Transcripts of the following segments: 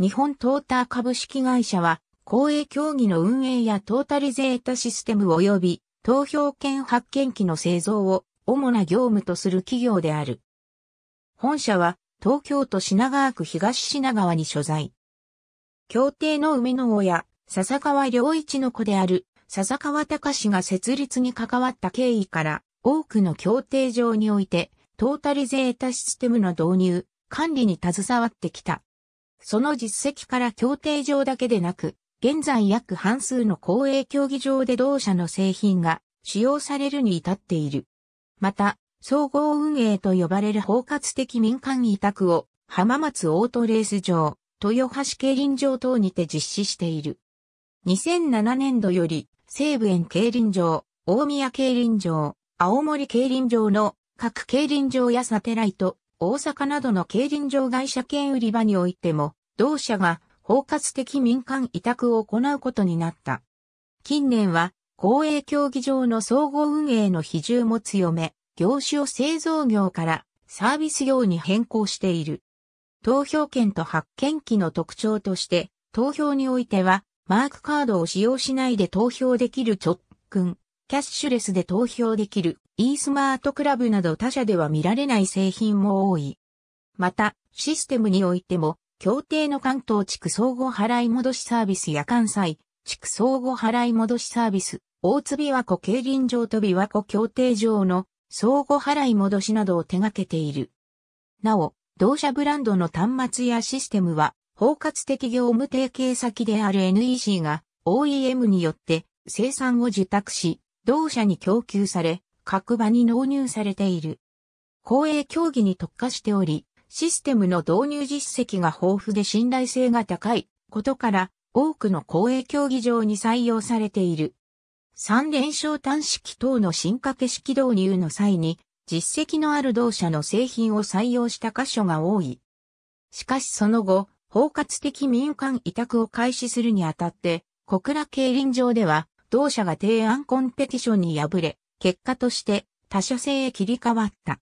日本トーター株式会社は、公営競技の運営やトータリゼータシステム及び投票券発券機の製造を主な業務とする企業である。本社は東京都品川区東品川に所在。協定の梅の親、笹川良一の子である笹川隆が設立に関わった経緯から多くの協定上においてトータリゼータシステムの導入、管理に携わってきた。その実績から協定上だけでなく、現在約半数の公営競技場で同社の製品が使用されるに至っている。また、総合運営と呼ばれる包括的民間委託を浜松オートレース場、豊橋競輪場等にて実施している。2007年度より西武園競輪場、大宮競輪場、青森競輪場の各競輪場やサテライト、大阪などの競輪場外車券売り場においても、同社が包括的民間委託を行うことになった。近年は、公営競技場の総合運営の比重も強め、業種を製造業からサービス業に変更している。投票券と発券機の特徴として、投票においては、マークカードを使用しないで投票できる直訓、キャッシュレスで投票できる、e スマートクラブなど他社では見られない製品も多い。また、システムにおいても、協定の関東地区相互払い戻しサービスや関西地区相互払い戻しサービス、大津琵琶湖競輪場と琵琶湖協定場の相互払い戻しなどを手掛けている。なお、同社ブランドの端末やシステムは、包括的業務提携先である NEC が OEM によって生産を受託し、同社に供給され、各場に納入されている。公営競技に特化しており、システムの導入実績が豊富で信頼性が高いことから、多くの公営競技場に採用されている。三連勝短式等の進化形式導入の際に、実績のある同社の製品を採用した箇所が多い。しかしその後、包括的民間委託を開始するにあたって、小倉競輪場では、同社が提案コンペティションに敗れ、結果として他社製へ切り替わった。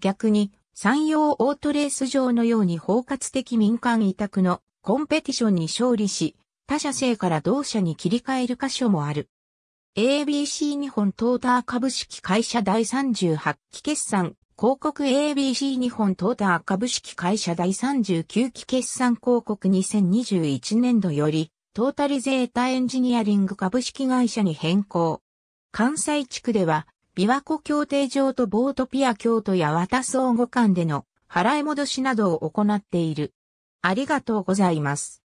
逆に、山陽オートレース場のように包括的民間委託のコンペティションに勝利し、他社製から同社に切り替える箇所もある。ABC 日本トーター株式会社第38期決算、広告 ABC 日本トーター株式会社第39期決算広告2021年度より、トータリゼータエンジニアリング株式会社に変更。関西地区では、琵琶湖協定場とボートピア京都や渡相互間での払い戻しなどを行っている。ありがとうございます。